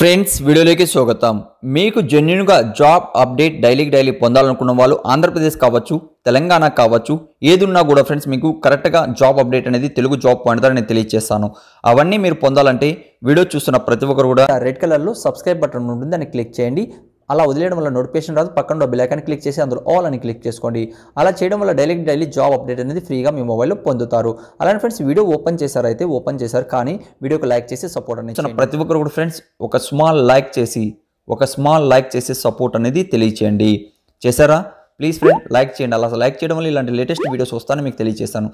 friends వీడియోలోకి స్వాగతం మీకు జెన్యున్గా జాబ్ అప్డేట్ డైలీకి డైలీ పొందాలనుకున్న వాళ్ళు ఆంధ్రప్రదేశ్ కావచ్చు తెలంగాణ కావచ్చు ఏదున్నా కూడా ఫ్రెండ్స్ మీకు కరెక్ట్గా జాబ్ అప్డేట్ అనేది తెలుగు జాబ్ పాయింట్ నేను తెలియజేస్తాను అవన్నీ మీరు పొందాలంటే వీడియో చూస్తున్న ప్రతి ఒక్కరు కూడా రెడ్ కలర్లో సబ్స్క్రైబ్ బటన్ ఉంటుంది దాన్ని క్లిక్ చేయండి అలా వదిలేయడం వల్ల నోటిఫికేషన్ రాదు పక్కన బిల్ ఐకాన్ క్లిక్ చేసి అందులో ఆల్ అని క్లిక్ చేసుకోండి అలా చేయడం వల్ల డైలీ డైలీ జాబ్ అప్డేట్ అనేది ఫ్రీగా మీ మొబైల్లో పొందుతారు అలానే ఫ్రెండ్స్ వీడియో ఓపెన్ చేశారైతే ఓపెన్ చేశారు కానీ వీడియోకి లైక్ చేసి సపోర్ట్ అనేది ప్రతి ఒక్కరు కూడా ఫ్రెండ్స్ ఒక స్మాల్ లైక్ చేసి ఒక స్మాల్ లైక్ చేసి సపోర్ట్ అనేది తెలియచేయండి చేశారా ప్లీజ్ ఫ్రెండ్ లైక్ చేయండి అలా లైక్ చేయడం వల్ల ఇలాంటి లేటెస్ట్ వీడియోస్ వస్తాను మీకు తెలియజేస్తాను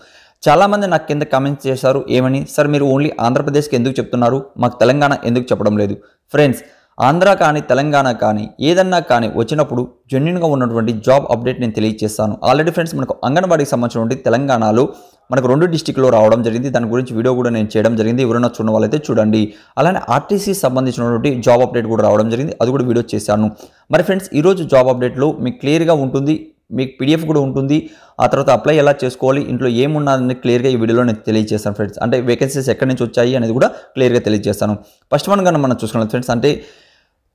చాలామంది నాకు కింద కామెంట్స్ చేశారు ఏమని సార్ మీరు ఓన్లీ ఆంధ్రప్రదేశ్కి ఎందుకు చెప్తున్నారు మాకు తెలంగాణ ఎందుకు చెప్పడం లేదు ఫ్రెండ్స్ ఆంధ్ర కానీ తెలంగాణ కానీ ఏదన్నా కానీ వచ్చినప్పుడు జెన్యున్గా ఉన్నటువంటి జాబ్ అప్డేట్ నేను తెలియజేస్తాను ఆల్రెడీ ఫ్రెండ్స్ మనకు అంగన్వాడీకి సంబంధించినటువంటి తెలంగాణలో మనకు రెండు డిస్టిక్లో రావడం జరిగింది దాని గురించి వీడియో కూడా నేను చేయడం జరిగింది ఎవరైనా చూడడం వాళ్ళైతే చూడండి అలానే ఆర్టీసీ సంబంధించినటువంటి జాబ్ అప్డేట్ కూడా రావడం జరిగింది అది కూడా వీడియో చేశాను మరి ఫ్రెండ్స్ ఈరోజు జాబ్ అప్డేట్లో మీకు క్లియర్గా ఉంటుంది మీకు పీడిఎఫ్ కూడా ఉంటుంది ఆ తర్వాత అప్లై ఎలా చేసుకోవాలి ఇంట్లో ఏమున్నదని క్లియర్గా ఈ వీడియోలో నేను తెలియజేస్తాను ఫ్రెండ్స్ అంటే వేకెన్సీస్ ఎక్కడి నుంచి వచ్చాయి అనేది కూడా క్లియర్గా తెలియజేస్తాను ఫస్ట్ వన్ కన్నా మనం చూసుకున్నాం ఫ్రెండ్స్ అంటే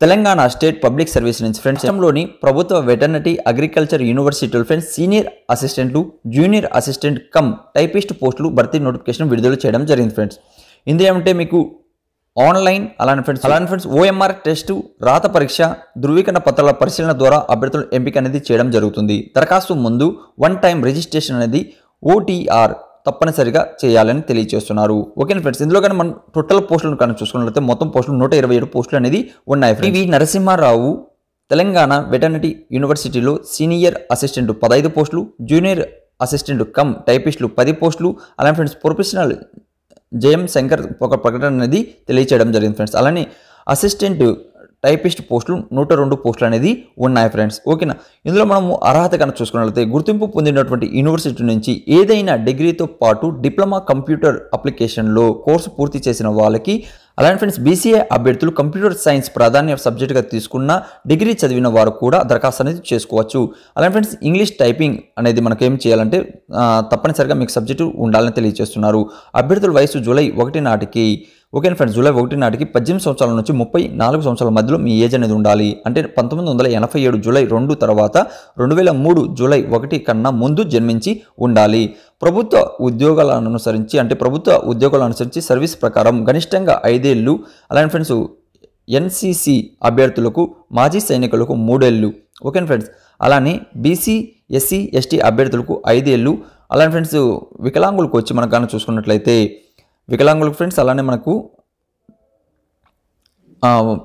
తెలంగాణ స్టేట్ పబ్లిక్ సర్వీస్ నుంచి ఫ్రెండ్స్ రాష్ట్రంలోని ప్రభుత్వ వెటర్నరీ అగ్రికల్చర్ యూనివర్సిటీలు ఫ్రెండ్స్ సీనియర్ అసిస్టెంట్లు జూనియర్ అసిస్టెంట్ కమ్ టైపిస్ట్ పోస్టులు భర్తీ నోటిఫికేషన్ విడుదల చేయడం జరిగింది ఫ్రెండ్స్ ఇందులో ఏమంటే మీకు ఆన్లైన్ అలానే ఫ్రెండ్స్ అలానే ఫ్రెండ్స్ ఓఎంఆర్ టెస్టు రాత పరీక్ష ధృవీకరణ పత్రాల పరిశీలన ద్వారా అభ్యర్థుల ఎంపిక అనేది చేయడం జరుగుతుంది దరఖాస్తు ముందు వన్ టైం రిజిస్ట్రేషన్ అనేది ఓటీఆర్ తప్పనిసరిగా చేయాలని తెలియజేస్తున్నారు ఓకే ఫ్రెండ్స్ ఇందులో కానీ మనం టోటల్ పోస్టులను కానీ చూసుకున్నట్లయితే మొత్తం పోస్టులు నూట ఇరవై ఏడు పోస్టులు అనేది ఉన్నాయి ఇవి నరసింహారావు తెలంగాణ వెటర్నరీ యూనివర్సిటీలో సీనియర్ అసిస్టెంట్ పదహైదు పోస్టులు జూనియర్ అసిస్టెంట్ కమ్ టైపిస్టులు పది పోస్టులు అలాంటి ఫ్రెండ్స్ ప్రొఫెషనల్ జయం శంకర్ ఒక ప్రకటన అనేది తెలియచేయడం జరిగింది ఫ్రెండ్స్ అలానే అసిస్టెంట్ టైపిస్ట్ పోస్టులు నూట రెండు పోస్టులు అనేది ఉన్నాయి ఫ్రెండ్స్ ఓకేనా ఇందులో మనము అర్హత కనుక చూసుకున్నట్లయితే గుర్తింపు పొందినటువంటి యూనివర్సిటీ నుంచి ఏదైనా డిగ్రీతో పాటు డిప్లొమా కంప్యూటర్ అప్లికేషన్లో కోర్సు పూర్తి చేసిన వాళ్ళకి అలానే ఫ్రెండ్స్ బీసీఏ అభ్యర్థులు కంప్యూటర్ సైన్స్ ప్రాధాన్య సబ్జెక్టుగా తీసుకున్న డిగ్రీ చదివిన వారు కూడా దరఖాస్తు అనేది చేసుకోవచ్చు అలానే ఫ్రెండ్స్ ఇంగ్లీష్ టైపింగ్ అనేది మనకు ఏం చేయాలంటే తప్పనిసరిగా మీకు సబ్జెక్టు ఉండాలని తెలియజేస్తున్నారు అభ్యర్థుల వయసు జూలై ఒకటి నాటికి ఓకే ఫ్రెండ్స్ జూలై ఒకటి నాటికి పద్దెనిమిది సంవత్సరాల నుంచి ముప్పై నాలుగు సంవత్సరాల మధ్యలో మీ ఏజ్ అనేది ఉండాలి అంటే పంతొమ్మిది వందల ఎనభై ఏడు జూలై రెండు తర్వాత రెండు వేల మూడు జూలై ఒకటి కన్నా ముందు జన్మించి ఉండాలి ప్రభుత్వ ఉద్యోగాలను అనుసరించి అంటే ప్రభుత్వ ఉద్యోగాలను అనుసరించి సర్వీస్ ప్రకారం గనిష్టంగా ఐదేళ్ళు అలాంటి ఫ్రెండ్స్ ఎన్సీసీ అభ్యర్థులకు మాజీ సైనికులకు మూడేళ్ళు ఓకే ఫ్రెండ్స్ అలానే బీసీ ఎస్సీ ఎస్టీ అభ్యర్థులకు ఐదేళ్ళు అలాంటి ఫ్రెండ్స్ వికలాంగులకు వచ్చి మనం కానీ చూసుకున్నట్లయితే వికలాంగులకు ఫ్రెండ్స్ అలానే మనకు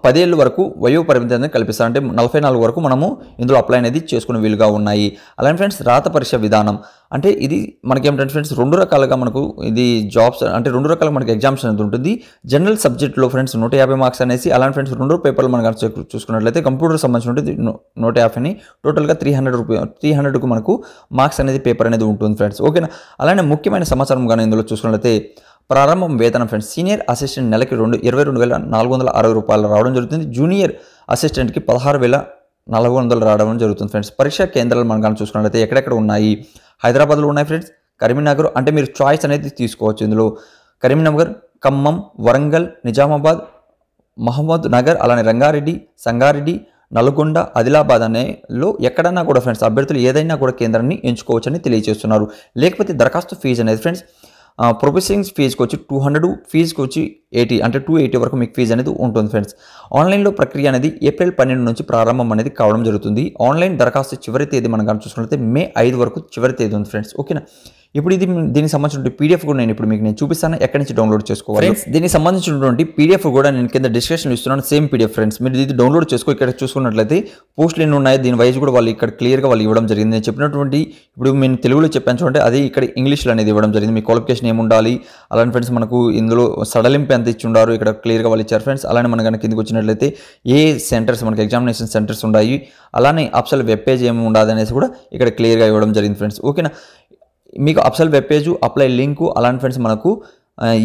పదేళ్ళ వరకు వయో పరిమితి అనేది కల్పిస్తారు అంటే నలభై నాలుగు వరకు మనము ఇందులో అప్లై అనేది చేసుకునే వీలుగా ఉన్నాయి అలానే ఫ్రెండ్స్ రాత పరీక్ష విధానం అంటే ఇది మనకి ఏమిటంటే ఫ్రెండ్స్ రెండు రకాలుగా మనకు ఇది జాబ్స్ అంటే రెండు రకాలుగా మనకి ఎగ్జామ్స్ అనేది ఉంటుంది జనరల్ సబ్జెక్ట్లో ఫ్రెండ్స్ నూట యాభై మార్క్స్ అనేసి అలానే ఫ్రెండ్స్ రెండు పేపర్లు మనకు చూసుకున్నట్లయితే కంప్యూటర్ సంబంధించినటువంటి నూట యాభైని టోటల్గా త్రీ హండ్రెడ్ రూపీ త్రీ హండ్రెడ్కు మనకు మార్క్స్ అనేది పేపర్ అనేది ఉంటుంది ఫ్రెండ్స్ ఓకేనా అలానే ముఖ్యమైన సమాచారం కానీ ఇందులో చూసుకున్నట్లయితే ప్రారంభం వేతనం ఫ్రెండ్స్ సీనియర్ అసిస్టెంట్ నెలకి రెండు ఇరవై రెండు వేల నాలుగు వందల అరవై రూపాయలు రావడం జరుగుతుంది జూనియర్ అసిస్టెంట్కి పదహారు వేల నాలుగు వందలు రావడం జరుగుతుంది ఫ్రెండ్స్ పరీక్షా కేంద్రాలు మనం కానీ చూసుకున్నట్లయితే ఎక్కడెక్కడ ఉన్నాయి హైదరాబాద్లో ఉన్నాయి ఫ్రెండ్స్ కరీంనగర్ అంటే మీరు చాయిస్ అనేది తీసుకోవచ్చు ఇందులో కరీంనగర్ ఖమ్మం వరంగల్ నిజామాబాద్ మహమ్మద్ నగర్ అలానే రంగారెడ్డి సంగారెడ్డి నల్గొండ ఆదిలాబాద్ అనేలో ఎక్కడన్నా కూడా ఫ్రెండ్స్ అభ్యర్థులు ఏదైనా కూడా కేంద్రాన్ని ఎంచుకోవచ్చని తెలియజేస్తున్నారు లేకపోతే దరఖాస్తు ఫీజు అనేది ఫ్రెండ్స్ ప్రొఫెసింగ్ ఫీజ్కి వచ్చి టూ హండ్రెడ్ ఫీజ్కి వచ్చి ఎయిటీ అంటే టూ ఎయిటీ వరకు మీకు ఫీజు అనేది ఉంటుంది ఫ్రెండ్స్ ఆన్లైన్లో ప్రక్రియ అనేది ఏప్రిల్ పన్నెండు నుంచి ప్రారంభం అనేది కావడం జరుగుతుంది ఆన్లైన్ దరఖాస్తు చివరి తేదీ మనం కానీ చూసుకున్నట్లయితే మే ఐదు వరకు చివరి తేదీ ఉంది ఫ్రెండ్స్ ఓకేనా ఇప్పుడు ఇది దీనికి సంబంధించిన పీడిఎఫ్ కూడా నేను ఇప్పుడు మీకు నేను చూపిస్తాను ఎక్కడి నుంచి డౌన్లోడ్ చేసుకోవాలి దీనికి సంబంధించినటువంటి పీడిఎఫ్ కూడా నేను కింద డిస్క్రిప్షన్ ఇస్తున్నాను సేమ్ పీడిఎఫ్ ఫ్రెండ్స్ మీరు ఇది డౌన్లోడ్ చేసుకో ఇక్కడ చూసుకున్నట్లయితే పోస్టులు ఎన్ని ఉన్నాయి దీని వైజ్ కూడా వాళ్ళు ఇక్కడ క్లియర్గా వాళ్ళు ఇవ్వడం జరిగింది నేను చెప్పినటువంటి ఇప్పుడు నేను తెలుగులో చెప్పాను చూడండి అది ఇక్కడ ఇంగ్లీష్లో అనేది ఇవ్వడం జరిగింది మీ క్వాలిఫికేషన్ ఉండాలి అలాంటి ఫ్రెండ్స్ మనకు ఇందులో సడలింపు ఎంత ఇచ్చి ఉండారు ఇక్కడ క్లియర్గా వాళ్ళు ఇచ్చారు ఫ్రెండ్స్ అలానే మనం కనుక కిందకి వచ్చినట్లయితే ఏ సెంటర్స్ మనకి ఎగ్జామినేషన్ సెంటర్స్ ఉన్నాయి అలానే అప్సల్ వెబ్ పేజ్ ఏమి ఉండదు అనేసి కూడా ఇక్కడ క్లియర్గా ఇవ్వడం జరిగింది ఫ్రెండ్స్ ఓకేనా మీకు అప్సల్ వెబ్ పేజ్ అప్లై లింకు అలాంటి ఫ్రెండ్స్ మనకు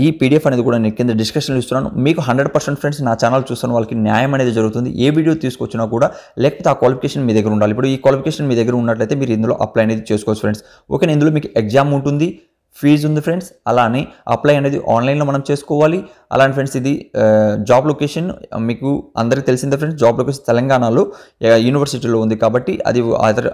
ఈ పీడిఎఫ్ అనేది కూడా నేను కింద డిస్కషన్ ఇస్తున్నాను మీకు హండ్రెడ్ పర్సెంట్ ఫ్రెండ్స్ నా ఛానల్ చూస్తున్న వాళ్ళకి న్యాయం అనేది జరుగుతుంది ఏ వీడియో తీసుకొచ్చినా కూడా లేకపోతే ఆ క్వాలిఫికేషన్ మీ దగ్గర ఉండాలి ఇప్పుడు ఈ క్వాలిఫికేషన్ మీ దగ్గర ఉన్నట్లయితే మీరు ఇందులో అప్లై అనేది చేసుకోవచ్చు ఫ్రెండ్స్ ఓకే ఇందులో మీకు ఎగ్జామ్ ఉంటుంది ఫీజు ఉంది ఫ్రెండ్స్ అలానే అప్లై అనేది ఆన్లైన్లో మనం చేసుకోవాలి అలానే ఫ్రెండ్స్ ఇది జాబ్ లొకేషన్ మీకు అందరికీ తెలిసిందే ఫ్రెండ్స్ జాబ్ లొకేషన్ తెలంగాణలో యూనివర్సిటీలో ఉంది కాబట్టి అది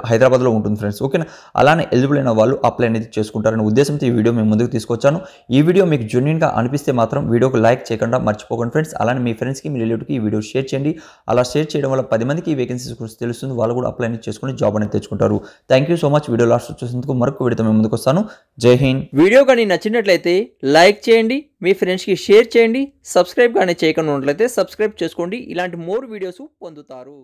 హైదరాబాద్లో ఉంటుంది ఫ్రెండ్స్ ఓకేనా అలానే ఎలిజిబుల్ అయిన వాళ్ళు అప్లై అనేది చేసుకుంటారనే ఉద్దేశంతో ఈ వీడియో మేము ముందుకు తీసుకొచ్చాను ఈ వీడియో మీకు జెన్యున్గా అనిపిస్తే మాత్రం వీడియోకి లైక్ చేయకుండా మర్చిపోకండి ఫ్రెండ్స్ అలానే మీ ఫ్రెండ్స్కి మీ రిలేటివ్కి ఈ వీడియో షేర్ చేయండి అలా షేర్ చేయడం వల్ల పది మందికి ఈ వేకెన్సీస్ గురించి తెలుస్తుంది వాళ్ళు కూడా అప్లై అనేది చేసుకుని జాబ్ అనేది తెచ్చుకుంటారు thank you so much video last చూసినందుకు మరొక వీడియోతో మేము ముందుకు వస్తాను జై హింద్ వీడియో కానీ నచ్చినట్లయితే లైక్ చేయండి మీ ఫ్రెండ్స్కి షేర్ చేయండి సబ్స్క్రైబ్ కానీ చేయకుండా ఉన్నట్లయితే సబ్స్క్రైబ్ చేసుకోండి ఇలాంటి మోర్ వీడియోస్ పొందుతారు